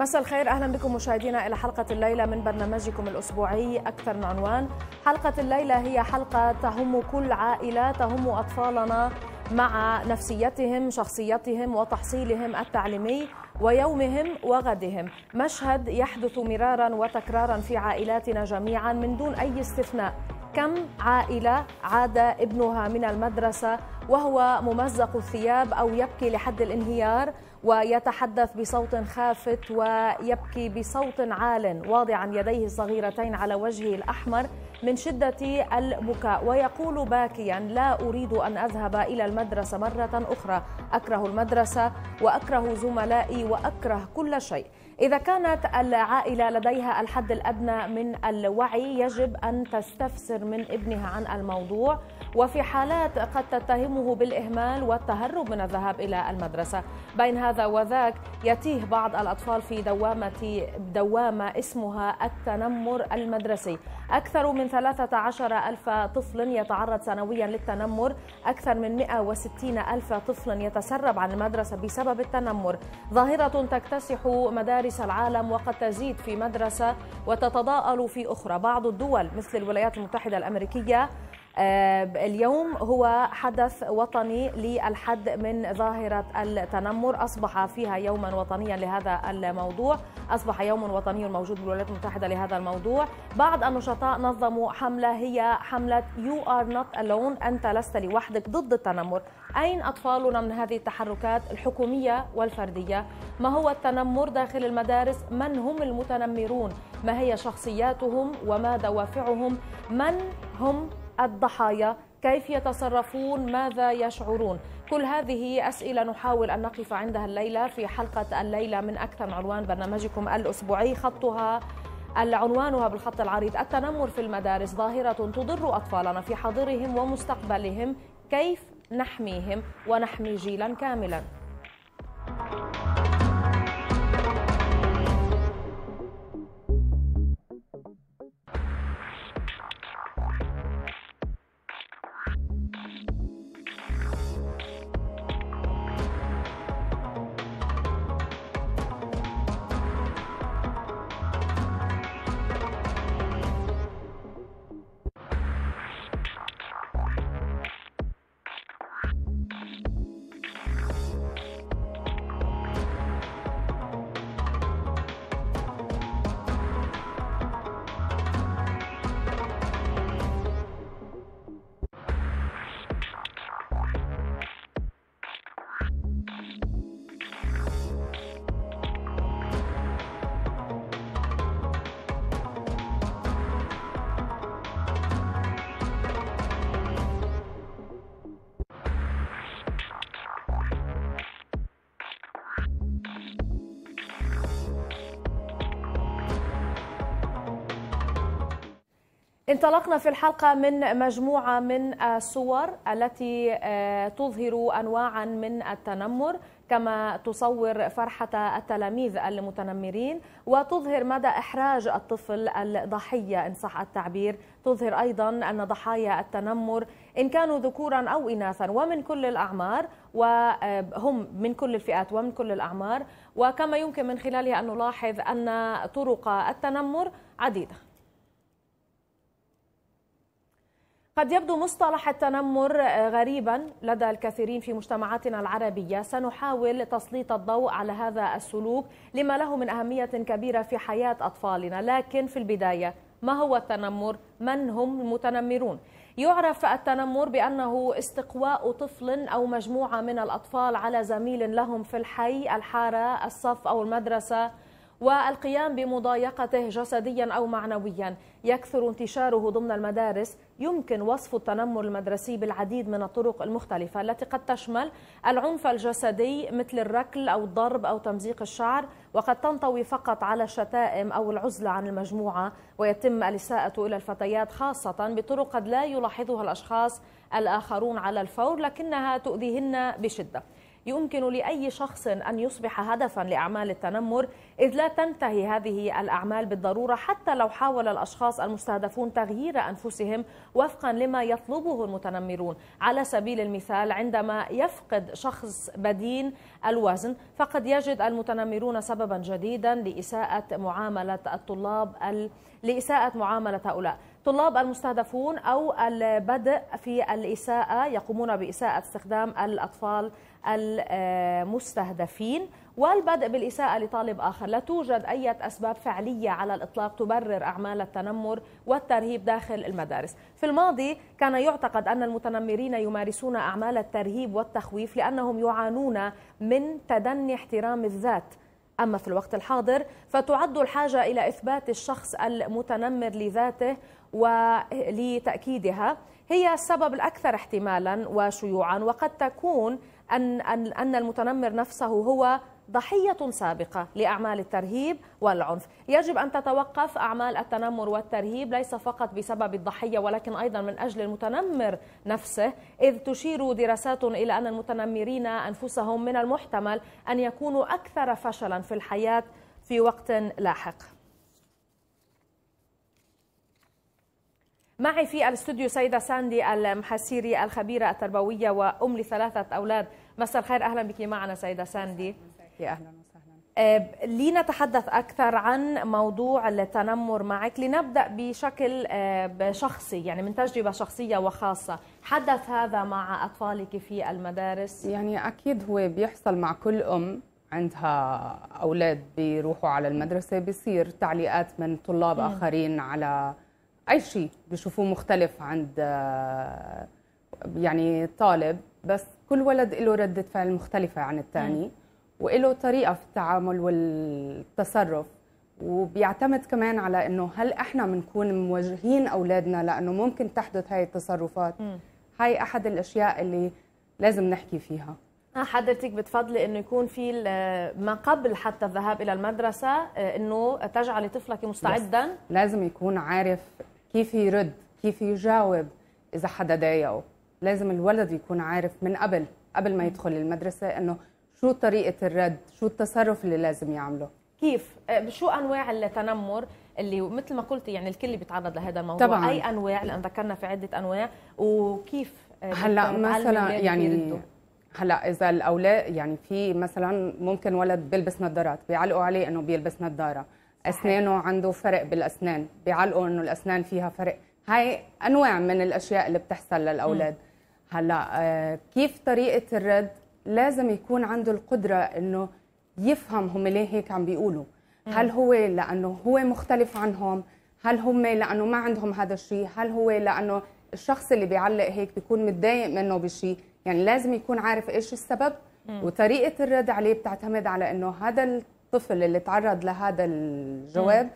مساء الخير اهلا بكم مشاهدينا الى حلقه الليله من برنامجكم الاسبوعي اكثر من عنوان حلقه الليله هي حلقه تهم كل عائله تهم اطفالنا مع نفسيتهم شخصيتهم وتحصيلهم التعليمي ويومهم وغدهم مشهد يحدث مرارا وتكرارا في عائلاتنا جميعا من دون اي استثناء كم عائله عاد ابنها من المدرسه وهو ممزق الثياب او يبكي لحد الانهيار ويتحدث بصوت خافت ويبكي بصوت عال واضعا يديه الصغيرتين على وجهه الأحمر من شدة البكاء ويقول باكيا لا أريد أن أذهب إلى المدرسة مرة أخرى أكره المدرسة وأكره زملائي وأكره كل شيء إذا كانت العائلة لديها الحد الأدنى من الوعي يجب أن تستفسر من ابنها عن الموضوع وفي حالات قد تتهمه بالإهمال والتهرب من الذهاب إلى المدرسة بين هذا وذاك يتيه بعض الأطفال في دوامة دوامة اسمها التنمر المدرسي أكثر من 13 ألف طفل يتعرض سنويا للتنمر أكثر من 160 ألف طفل يتسرب عن المدرسة بسبب التنمر ظاهرة تكتسح مدارس العالم وقد تزيد في مدرسة وتتضاءل في أخرى بعض الدول مثل الولايات المتحدة الأمريكية آه، اليوم هو حدث وطني للحد من ظاهرة التنمر أصبح فيها يوما وطنيا لهذا الموضوع أصبح يوم وطني موجود بالولايات المتحدة لهذا الموضوع بعض النشطاء نظموا حملة هي حملة You are not alone أنت لست لوحدك ضد التنمر أين أطفالنا من هذه التحركات الحكومية والفردية ما هو التنمر داخل المدارس من هم المتنمرون ما هي شخصياتهم وما دوافعهم من هم الضحايا كيف يتصرفون ماذا يشعرون كل هذه أسئلة نحاول أن نقف عندها الليلة في حلقة الليلة من أكثر من عنوان برنامجكم الأسبوعي خطها عنوانها بالخط العريض التنمر في المدارس ظاهرة تضر أطفالنا في حاضرهم ومستقبلهم كيف نحميهم ونحمي جيلا كاملا انطلقنا في الحلقة من مجموعة من الصور التي آه، تظهر أنواعا من التنمر كما تصور فرحة التلاميذ المتنمرين وتظهر مدى إحراج الطفل الضحية إن صح التعبير تظهر أيضا أن ضحايا التنمر إن كانوا ذكورا أو إناثا ومن كل الأعمار وهم آه، من كل الفئات ومن كل الأعمار وكما يمكن من خلالها أن نلاحظ أن طرق التنمر عديدة قد يبدو مصطلح التنمر آه، غريبا لدى الكثيرين في مجتمعاتنا العربية سنحاول تسليط الضوء على هذا السلوك لما له من أهمية كبيرة في حياة أطفالنا لكن في البداية ما هو التنمر؟ من هم المتنمرون؟ يعرف التنمر بأنه استقواء طفل أو مجموعة من الأطفال على زميل لهم في الحي، الحارة، الصف أو المدرسة والقيام بمضايقته جسديا أو معنويا يكثر انتشاره ضمن المدارس يمكن وصف التنمر المدرسي بالعديد من الطرق المختلفة التي قد تشمل العنف الجسدي مثل الركل أو الضرب أو تمزيق الشعر وقد تنطوي فقط على الشتائم أو العزلة عن المجموعة ويتم الإساءة إلى الفتيات خاصة بطرق قد لا يلاحظها الأشخاص الآخرون على الفور لكنها تؤذيهن بشدة يمكن لأي شخص أن يصبح هدفا لأعمال التنمر إذ لا تنتهي هذه الأعمال بالضرورة حتى لو حاول الأشخاص المستهدفون تغيير أنفسهم وفقا لما يطلبه المتنمرون على سبيل المثال عندما يفقد شخص بدين الوزن فقد يجد المتنمرون سببا جديدا لإساءة معاملة الطلاب ال... لإساءة معاملة هؤلاء طلاب المستهدفون أو البدء في الإساءة يقومون بإساءة استخدام الأطفال المستهدفين والبدء بالإساءة لطالب آخر لا توجد أي أسباب فعلية على الإطلاق تبرر أعمال التنمر والترهيب داخل المدارس في الماضي كان يعتقد أن المتنمرين يمارسون أعمال الترهيب والتخويف لأنهم يعانون من تدني احترام الذات أما في الوقت الحاضر فتعد الحاجة إلى إثبات الشخص المتنمر لذاته ولتأكيدها هي السبب الأكثر احتمالا وشيوعا وقد تكون أن, أن, أن المتنمر نفسه هو ضحية سابقة لأعمال الترهيب والعنف يجب أن تتوقف أعمال التنمر والترهيب ليس فقط بسبب الضحية ولكن أيضا من أجل المتنمر نفسه إذ تشير دراسات إلى أن المتنمرين أنفسهم من المحتمل أن يكونوا أكثر فشلا في الحياة في وقت لاحق معي في الاستوديو سيدة ساندي المحسيري الخبيرة التربوية وأم لثلاثة أولاد مساء الخير أهلا بك معنا سيدة ساندي يا أهلا وسهلا آه، لنتحدث أكثر عن موضوع التنمر معك لنبدأ بشكل آه، شخصي يعني من تجربة شخصية وخاصة حدث هذا مع أطفالك في المدارس يعني أكيد هو بيحصل مع كل أم عندها أولاد بيروحوا على المدرسة بيصير تعليقات من طلاب آخرين على اي شيء بيشوفوه مختلف عند آه، يعني طالب بس كل ولد له ردة فعل مختلفة عن الثاني وله طريقة في التعامل والتصرف وبيعتمد كمان على انه هل احنا بنكون موجهين اولادنا لانه ممكن تحدث هاي التصرفات م. هاي احد الاشياء اللي لازم نحكي فيها آه، حضرتك بتفضلي انه يكون في آه، ما قبل حتى الذهاب الى المدرسه انه تجعلي طفلك مستعدا لازم يكون عارف كيف يرد كيف يجاوب اذا حدا ضايقه لازم الولد يكون عارف من قبل قبل ما يدخل المدرسه انه شو طريقه الرد شو التصرف اللي لازم يعمله كيف آه، شو انواع التنمر اللي مثل ما قلتي يعني الكل بيتعرض لهذا الموضوع طبعا. اي انواع لان ذكرنا في عده انواع وكيف آه، هلا مثلا يعني هلا اذا الاولاد يعني في مثلا ممكن ولد بيلبس نظارات بيعلقوا عليه انه بيلبس نظاره اسنانه عنده فرق بالاسنان بيعلقوا انه الاسنان فيها فرق هاي انواع من الاشياء اللي بتحصل للاولاد هلا آه، كيف طريقه الرد لازم يكون عنده القدره انه يفهم هم ليه هيك عم بيقولوا هل هو لانه هو مختلف عنهم هل هم لانه ما عندهم هذا الشيء هل هو لانه الشخص اللي بيعلق هيك بيكون متضايق منه بشيء يعني لازم يكون عارف ايش السبب وطريقه الرد عليه بتعتمد على انه هذا الطفل اللي تعرض لهذا الجواب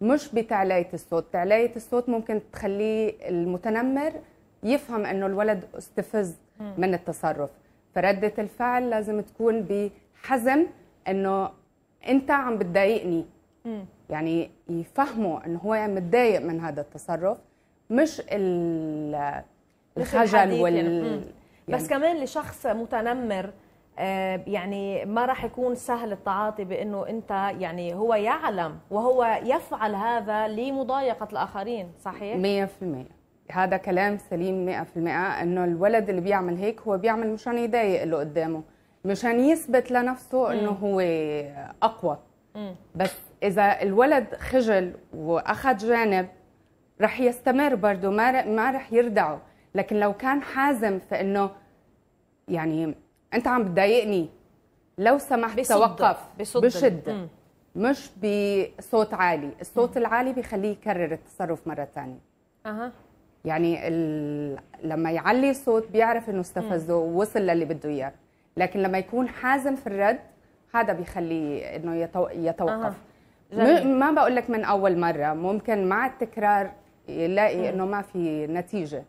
مش بتعلية الصوت تعلية الصوت ممكن تخليه المتنمر يفهم أنه الولد استفز من التصرف فردة الفعل لازم تكون بحزم أنه أنت عم بتضايقني يعني يفهموا أنه هو عم يعني متضايق من هذا التصرف مش الخجل يعني. وال يعني. بس كمان لشخص متنمر آه، يعني ما راح يكون سهل التعاطي بانه انت يعني هو يعلم وهو يفعل هذا لمضايقه الاخرين صحيح 100% هذا كلام سليم 100% انه الولد اللي بيعمل هيك هو بيعمل مشان يضايق اللي قدامه مشان يثبت لنفسه انه هو اقوى م. بس اذا الولد خجل واخذ جانب رح يستمر برضه ما ما رح يردعه لكن لو كان حازم في انه يعني انت عم بتضايقني لو سمحت بصدة. توقف بصدة. بشده م. مش بصوت عالي الصوت م. العالي بيخليه يكرر التصرف مره ثانيه اها يعني ال... لما يعلي الصوت بيعرف انه استفزه ووصل للي بده اياه لكن لما يكون حازم في الرد هذا بيخليه انه يتو... يتوقف م... ما بقول لك من اول مره ممكن مع التكرار يلاقي انه ما في نتيجه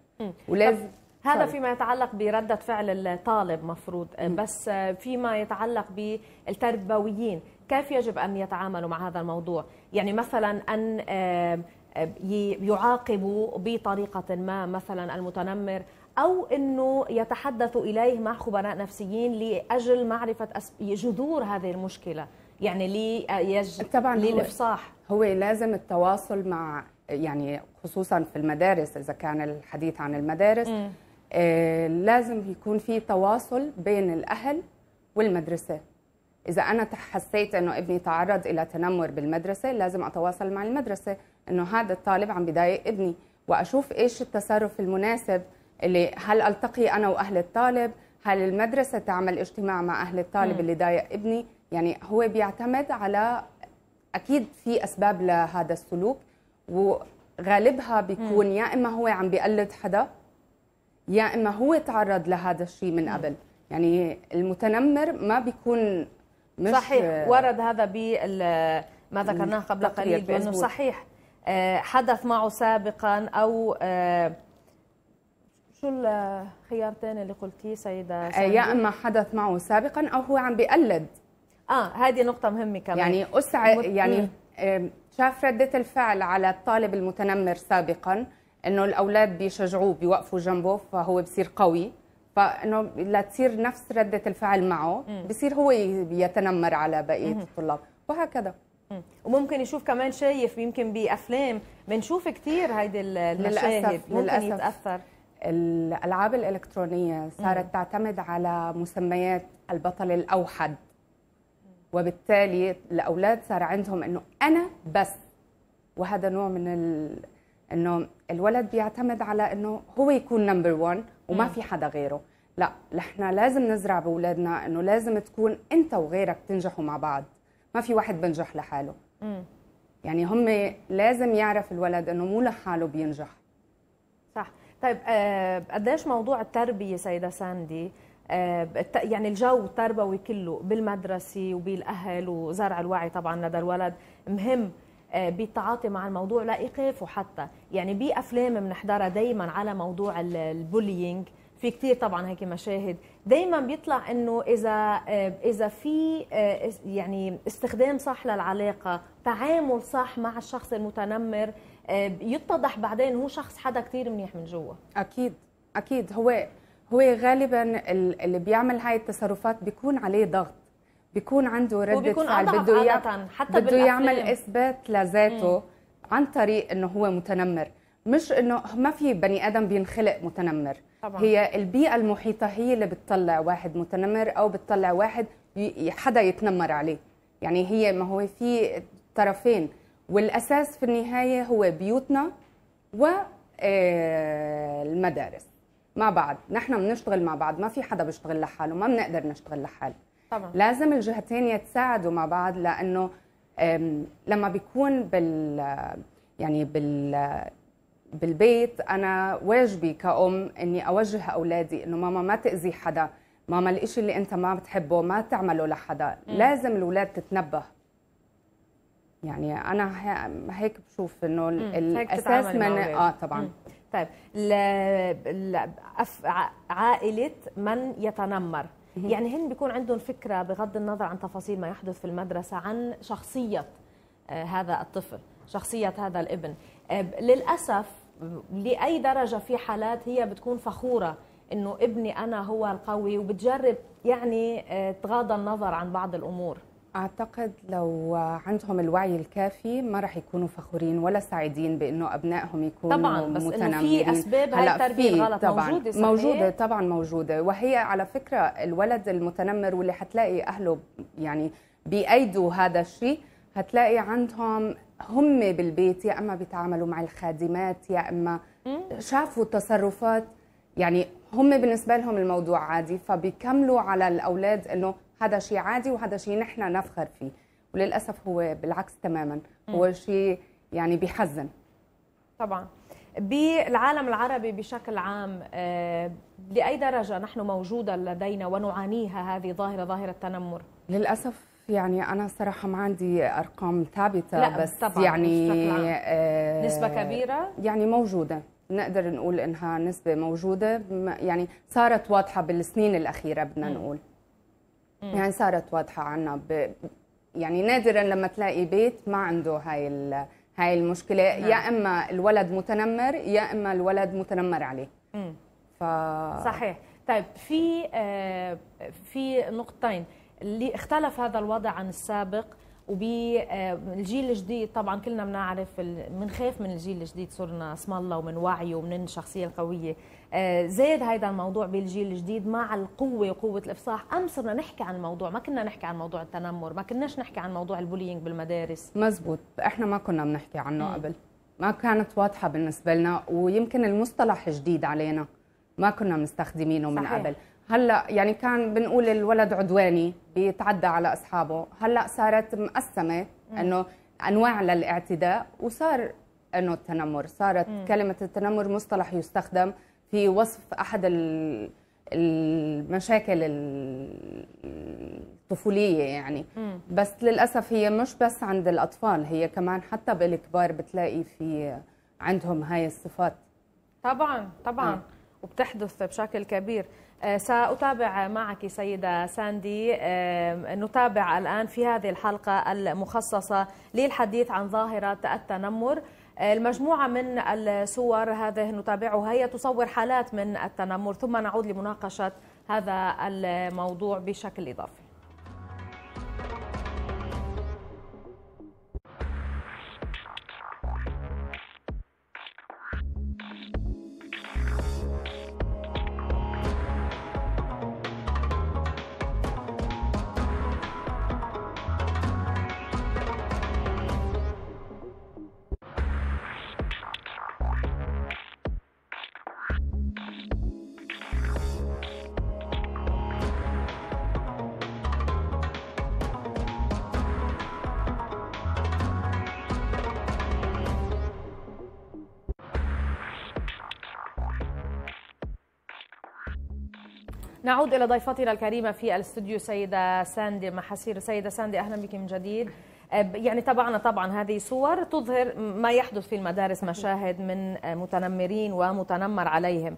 ولازم هذا طيب. فيما يتعلق بردة فعل الطالب مفروض بس فيما يتعلق بالتربويين كيف يجب أن يتعاملوا مع هذا الموضوع يعني مثلا أن آه، آه، يعاقبوا بطريقة ما مثلا المتنمر أو أنه يتحدثوا إليه مع خبراء نفسيين لأجل معرفة جذور هذه المشكلة يعني لي آه، يج... طبعا للإفصاح هو, هو لازم التواصل مع يعني خصوصا في المدارس إذا كان الحديث عن المدارس م. آه، لازم يكون في تواصل بين الأهل والمدرسة إذا أنا حسيت أنه ابني تعرض إلى تنمر بالمدرسة لازم أتواصل مع المدرسة أنه هذا الطالب عم بضايق ابني وأشوف إيش التصرف المناسب اللي هل ألتقي أنا وأهل الطالب هل المدرسة تعمل اجتماع مع أهل الطالب م. اللي ضايق ابني يعني هو بيعتمد على أكيد في أسباب لهذا السلوك وغالبها بيكون م. يا إما هو عم بيقلد حدا يا اما هو تعرض لهذا الشيء من قبل يعني المتنمر ما بيكون مش صحيح آه، ورد هذا ب ما ذكرناه قبل قليل بانه صحيح آه، حدث معه سابقا او آه، شو الخيار الثاني اللي قلتيه سيده يا اما حدث معه سابقا او هو عم بيقلد اه هذه نقطه مهمه كمان يعني اسع يعني شاف رده الفعل على الطالب المتنمر سابقا انه الاولاد بيشجعوه بيوقفوا جنبه فهو بصير قوي فانه لتصير نفس رده الفعل معه بصير هو يتنمر على بقيه الطلاب وهكذا وممكن يشوف كمان شايف يمكن بافلام بنشوف كثير هيدي المشاهد للأسف ممكن يتاثر الالعاب الالكترونيه صارت تعتمد على مسميات البطل الاوحد وبالتالي الاولاد صار عندهم انه انا بس وهذا نوع من انه الولد بيعتمد على انه هو يكون نمبر 1 وما في حدا غيره لا نحن لازم نزرع باولادنا انه لازم تكون انت وغيرك تنجحوا مع بعض ما في واحد بنجح لحاله يعني هم لازم يعرف الولد انه مو لحاله بينجح صح طيب آه قديش موضوع التربيه سيده ساندي آه يعني الجو التربوي كله بالمدرسه وبالاهل وزرع الوعي طبعا لدى الولد مهم آه، بالتعاطي مع الموضوع لايقافه حتى يعني بافلام بنحضرها دائما على موضوع البولينج في كثير طبعا هيك مشاهد دائما بيطلع انه اذا آه، اذا في آه، يعني استخدام صح للعلاقه تعامل صح مع الشخص المتنمر يتضح بعدين هو شخص حدا كثير منيح من جوا اكيد اكيد هو هو غالبا اللي بيعمل هاي التصرفات بيكون عليه ضغط بيكون عنده ردة فعل بده ي... حتى بده يعمل اثبات لذاته عن طريق انه هو متنمر مش انه ما في بني ادم بينخلق متنمر طبعا. هي البيئه المحيطه هي اللي بتطلع واحد متنمر او بتطلع واحد حدا يتنمر عليه يعني هي ما هو في طرفين والاساس في النهايه هو بيوتنا والمدارس آه، مع بعض نحن بنشتغل مع بعض ما في حدا بيشتغل لحاله ما بنقدر نشتغل لحاله طبعا. لازم الجهتين يتساعدوا مع بعض لانه لما بيكون بال يعني بال بالبيت انا واجبي كأم اني اوجه اولادي انه ماما ما تاذي حدا ماما الإشي اللي انت ما بتحبه ما تعمله لحدا م. لازم الاولاد تتنبه يعني انا هيك بشوف انه الاساس من اه طبعا م. طيب ل... ل... عائله من يتنمر يعني هن بيكون عندهم فكرة بغض النظر عن تفاصيل ما يحدث في المدرسة عن شخصية آه، هذا الطفل شخصية هذا الابن آه، للأسف لأي درجة في حالات هي بتكون فخورة انه ابني انا هو القوي وبتجرب يعني آه، تغاضى النظر عن بعض الامور اعتقد لو عندهم الوعي الكافي ما راح يكونوا فخورين ولا سعيدين بانه ابنائهم يكونوا طبعا بس متنمرين في اسباب هاي التربيه غلط طبعا موجوده صحيح؟ موجوده طبعا موجوده وهي على فكره الولد المتنمر واللي حتلاقي اهله يعني بايدوا هذا الشيء هتلاقي عندهم هم بالبيت يا اما بيتعاملوا مع الخادمات يا اما شافوا تصرفات يعني هم بالنسبه لهم الموضوع عادي فبيكملوا على الاولاد انه هذا شيء عادي وهذا شيء نحن نفخر فيه وللاسف هو بالعكس تماما هو شيء يعني بيحزن طبعا بالعالم العربي بشكل عام لأي آه، درجة نحن موجودة لدينا ونعانيها هذه ظاهرة ظاهرة التنمر للأسف يعني أنا صراحة ما عندي أرقام ثابتة لا بس طبعا يعني آه نسبة كبيرة يعني موجودة نقدر نقول إنها نسبة موجودة يعني صارت واضحة بالسنين الأخيرة بدنا نقول يعني صارت واضحه عنا ب... يعني نادرا لما تلاقي بيت ما عنده هاي ال... هاي المشكله نعم. يا اما الولد متنمر يا اما الولد متنمر عليه ف... صحيح طيب في آه، في نقطتين اللي اختلف هذا الوضع عن السابق وبالجيل آه، الجديد طبعا كلنا بنعرف بنخاف من الجيل الجديد صرنا اسم الله ومن وعيه ومن الشخصيه القويه آه، زاد هذا الموضوع بالجيل الجديد مع القوة وقوة الإفصاح أم صرنا نحكي عن الموضوع ما كنا نحكي عن موضوع التنمر ما كناش نحكي عن موضوع البولينج بالمدارس مزبوط إحنا ما كنا بنحكي عنه م. قبل ما كانت واضحة بالنسبة لنا ويمكن المصطلح جديد علينا ما كنا مستخدمينه من صحيح. قبل هلا يعني كان بنقول الولد عدواني بيتعدى على اصحابه هلا صارت مقسمه انه انواع للاعتداء وصار انه التنمر صارت م. كلمه التنمر مصطلح يستخدم في وصف احد المشاكل الطفوليه يعني بس للاسف هي مش بس عند الاطفال هي كمان حتى بالكبار بتلاقي في عندهم هاي الصفات طبعا طبعا م. وبتحدث بشكل كبير آه، سأتابع معك سيدة ساندي آه، نتابع الآن في هذه الحلقة المخصصة للحديث عن ظاهرة التنمر المجموعة من الصور هذه نتابعها هي تصور حالات من التنمر ثم نعود لمناقشة هذا الموضوع بشكل إضافي نعود إلى ضيفتنا الكريمة في الاستوديو سيدة ساندي محاسير سيدة ساندي أهلا بك من جديد يعني تبعنا طبعا هذه صور تظهر ما يحدث في المدارس مشاهد من متنمرين ومتنمر عليهم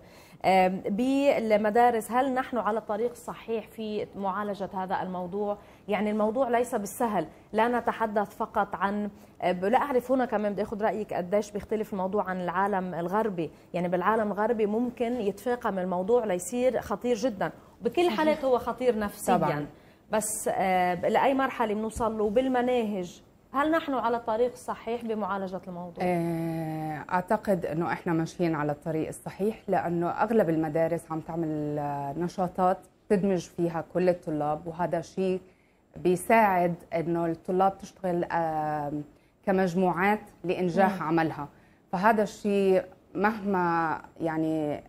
بالمدارس هل نحن على الطريق الصحيح في معالجة هذا الموضوع يعني الموضوع ليس بالسهل لا نتحدث فقط عن لا أعرف هنا كمان بدي أخذ رأيك قديش بيختلف الموضوع عن العالم الغربي يعني بالعالم الغربي ممكن يتفاقم الموضوع ليصير خطير جدا بكل حالات هو خطير نفسيا طبعا. بس آه، لاي مرحله بنوصل له بالمناهج هل نحن على الطريق الصحيح بمعالجة الموضوع؟ آه، أعتقد أنه إحنا ماشيين على الطريق الصحيح لأنه أغلب المدارس عم تعمل آه، نشاطات تدمج فيها كل الطلاب وهذا شيء بيساعد أنه الطلاب تشتغل كمجموعات لإنجاح نعم. عملها فهذا الشيء مهما يعني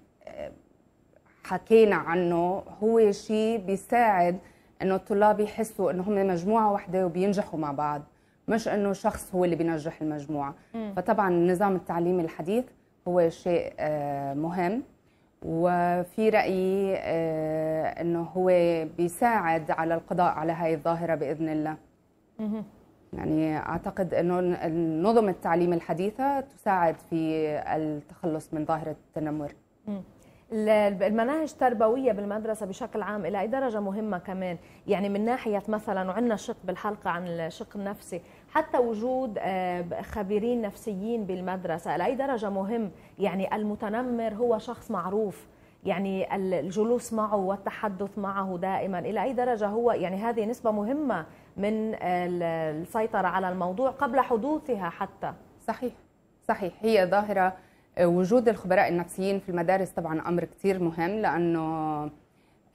حكينا عنه هو شيء بيساعد انه الطلاب يحسوا انه هم مجموعه واحده وبينجحوا مع بعض مش انه شخص هو اللي بينجح المجموعه م. فطبعا النظام التعليمي الحديث هو شيء آه، مهم وفي رايي آه، انه هو بيساعد على القضاء على هاي الظاهره باذن الله م. يعني اعتقد انه النظم التعليم الحديثه تساعد في التخلص من ظاهره التنمر المناهج التربوية بالمدرسة بشكل عام إلى أي درجة مهمة كمان يعني من ناحية مثلا وعندنا شق بالحلقة عن الشق النفسي حتى وجود آه، خبيرين نفسيين بالمدرسة إلى أي درجة مهم يعني المتنمر هو شخص معروف يعني الجلوس معه والتحدث معه دائما إلى أي درجة هو يعني هذه نسبة مهمة من السيطرة على الموضوع قبل حدوثها حتى صحيح صحيح هي ظاهرة وجود الخبراء النفسيين في المدارس طبعا امر كثير مهم لانه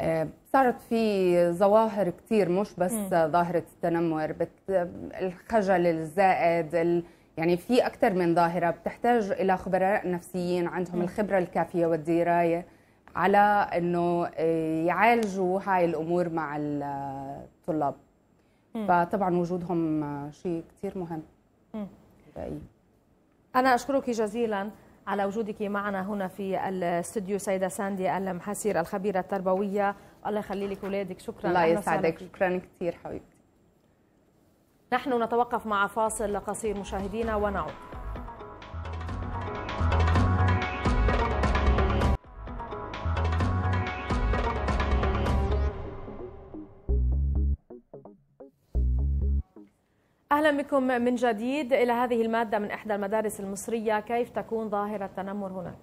آه، صارت في ظواهر كثير مش بس م. ظاهره التنمر بت... الخجل الزائد ال... يعني في اكثر من ظاهره بتحتاج الى خبراء نفسيين عندهم م. الخبره الكافيه والدرايه على انه آه، يعالجوا هاي الامور مع الطلاب م. فطبعا وجودهم شيء كثير مهم م. انا اشكرك جزيلا على وجودك معنا هنا في الاستوديو سيدة ساندي المحاسير الخبيرة التربوية الله يخلي لك أولادك شكرا الله يسعدك شكرا كثير حبيبتي نحن نتوقف مع فاصل قصير مشاهدينا ونعود اهلا بكم من جديد الى هذه الماده من احدى المدارس المصريه كيف تكون ظاهره التنمر هناك؟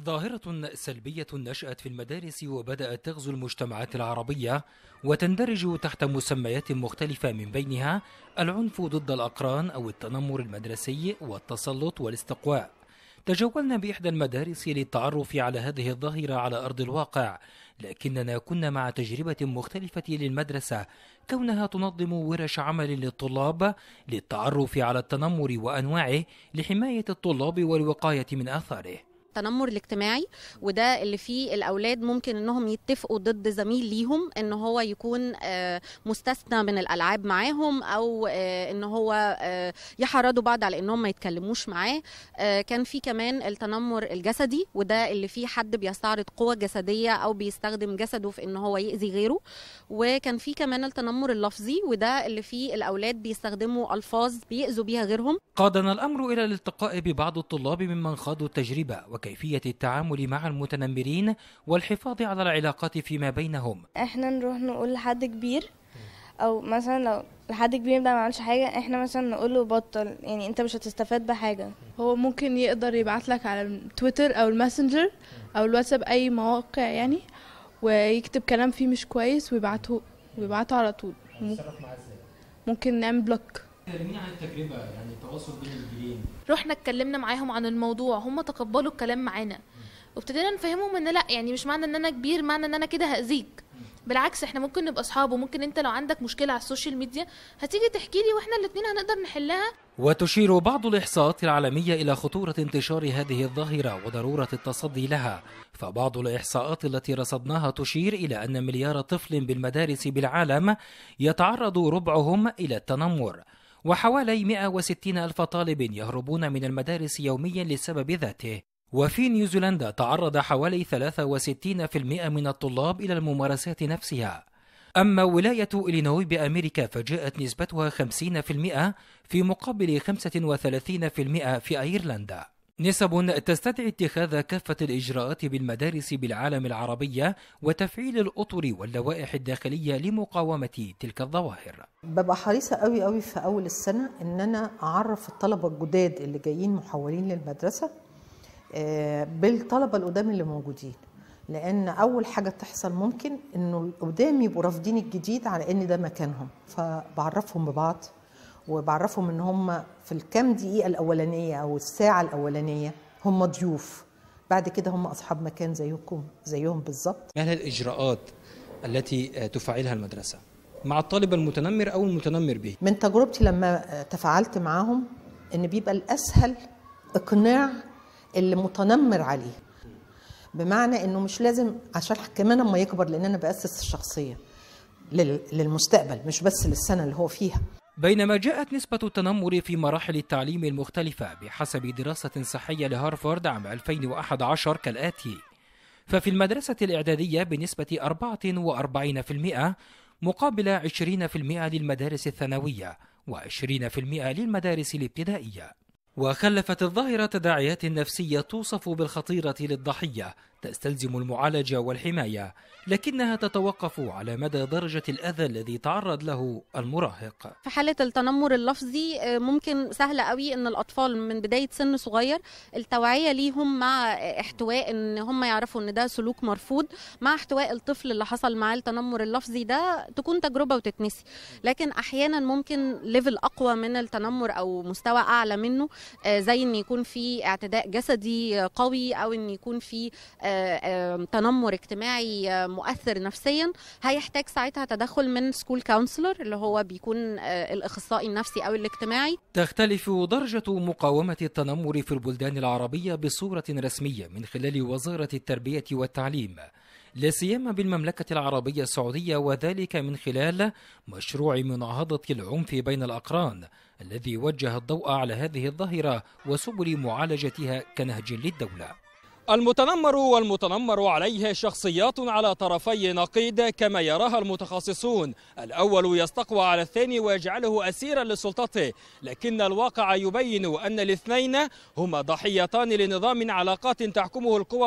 ظاهرة سلبية نشأت في المدارس وبدأت تغزو المجتمعات العربية وتندرج تحت مسميات مختلفة من بينها العنف ضد الأقران أو التنمر المدرسي والتسلط والاستقواء تجولنا بإحدى المدارس للتعرف على هذه الظاهرة على أرض الواقع لكننا كنا مع تجربة مختلفة للمدرسة كونها تنظم ورش عمل للطلاب للتعرف على التنمر وأنواعه لحماية الطلاب والوقاية من آثاره التنمر الاجتماعي وده اللي فيه الاولاد ممكن انهم يتفقوا ضد زميل ليهم ان هو يكون آه، مستثنى من الالعاب معاهم او آه، ان هو آه، يحرضوا بعض على انهم ما يتكلموش معاه كان في كمان التنمر الجسدي وده اللي فيه حد بيستعرض قوة جسدية او بيستخدم جسده في ان هو يأذي غيره وكان في كمان التنمر اللفظي وده اللي فيه الاولاد بيستخدموا الفاظ بيأذوا بيها غيرهم قادنا الامر الى الالتقاء ببعض الطلاب ممن خاضوا التجربة وك وكيفية التعامل مع المتنمرين والحفاظ على العلاقات فيما بينهم احنا نروح نقول لحد كبير او مثلا لو لحد كبير ده ما عملش حاجه احنا مثلا نقول له بطل يعني انت مش هتستفاد بحاجه هو ممكن يقدر يبعت لك على تويتر او الماسنجر او الواتساب اي مواقع يعني ويكتب كلام فيه مش كويس ويبعته ويبعته على طول ممكن نعمل بلوك كلميني عن التجربه يعني التواصل بين رحنا اتكلمنا معاهم عن الموضوع هم تقبلوا الكلام معانا وابتدينا نفهمهم ان لا يعني مش معنى ان انا كبير معنى ان انا كده هاذيك بالعكس احنا ممكن نبقى اصحاب وممكن انت لو عندك مشكله على السوشيال ميديا هتيجي تحكي لي واحنا الاثنين هنقدر نحلها وتشير بعض الاحصاءات العالميه الى خطوره انتشار هذه الظاهره وضروره التصدي لها فبعض الاحصاءات التي رصدناها تشير الى ان مليار طفل بالمدارس بالعالم يتعرض ربعهم الى التنمر وحوالي 160 ألف طالب يهربون من المدارس يوميا للسبب ذاته وفي نيوزيلندا تعرض حوالي 63% من الطلاب إلى الممارسات نفسها أما ولاية إلينوي بأمريكا فجاءت نسبتها 50% في مقابل 35% في أيرلندا نسب تستدعي اتخاذ كافة الإجراءات بالمدارس بالعالم العربية وتفعيل الأطر واللوائح الداخلية لمقاومة تلك الظواهر ببقى حريصة قوي قوي في أول السنة إن أنا أعرف الطلبة الجداد اللي جايين محولين للمدرسة آه، بالطلبة القدام اللي موجودين لان اول حاجه تحصل ممكن انه القدام يبقوا رافضين الجديد على ان ده مكانهم فبعرفهم ببعض وبعرفهم ان هم في الكام دقيقه الاولانيه او الساعه الاولانيه هم ضيوف بعد كده هم اصحاب مكان زيكم زيهم بالظبط ما هي يعني الاجراءات التي تفعلها المدرسه مع الطالب المتنمر او المتنمر به من تجربتي لما تفاعلت معاهم ان بيبقى الاسهل اقناع اللي متنمر عليه بمعنى انه مش لازم عشان كمان اما يكبر لان انا باسس الشخصيه للمستقبل مش بس للسنه اللي هو فيها بينما جاءت نسبة التنمر في مراحل التعليم المختلفة بحسب دراسة صحية لهارفارد عام 2011 كالآتي: ففي المدرسة الإعدادية بنسبة 44% مقابل 20% للمدارس الثانوية و20% للمدارس الابتدائية. وخلفت الظاهرة تداعيات نفسية توصف بالخطيرة للضحية تستلزم المعالجة والحماية لكنها تتوقف على مدى درجة الأذى الذي تعرض له المراهق في حالة التنمر اللفظي آه، ممكن سهل قوي أن الأطفال من بداية سن صغير التوعية ليهم مع احتواء أن هم يعرفوا أن ده سلوك مرفوض مع احتواء الطفل اللي حصل معاه التنمر اللفظي ده تكون تجربة وتتنسي لكن أحيانا ممكن ليفل أقوى من التنمر أو مستوى أعلى منه آه، زي أن يكون في اعتداء جسدي قوي أو أن يكون في آه، آه، تنمر اجتماعي آه، مؤثر نفسيا هيحتاج ساعتها تدخل من سكول كونسلر اللي هو بيكون آه، الاخصائي النفسي او الاجتماعي تختلف درجه مقاومه التنمر في البلدان العربيه بصوره رسميه من خلال وزاره التربيه والتعليم لا سيما بالمملكة العربية السعودية وذلك من خلال مشروع مناهضة العنف بين الأقران الذي وجه الضوء على هذه الظاهرة وسبل معالجتها كنهج للدولة المتنمر والمتنمر عليه شخصيات على طرفي نقيض كما يراها المتخصصون الأول يستقوى على الثاني ويجعله أسيرا لسلطته لكن الواقع يبين أن الاثنين هما ضحيتان لنظام علاقات تحكمه القوى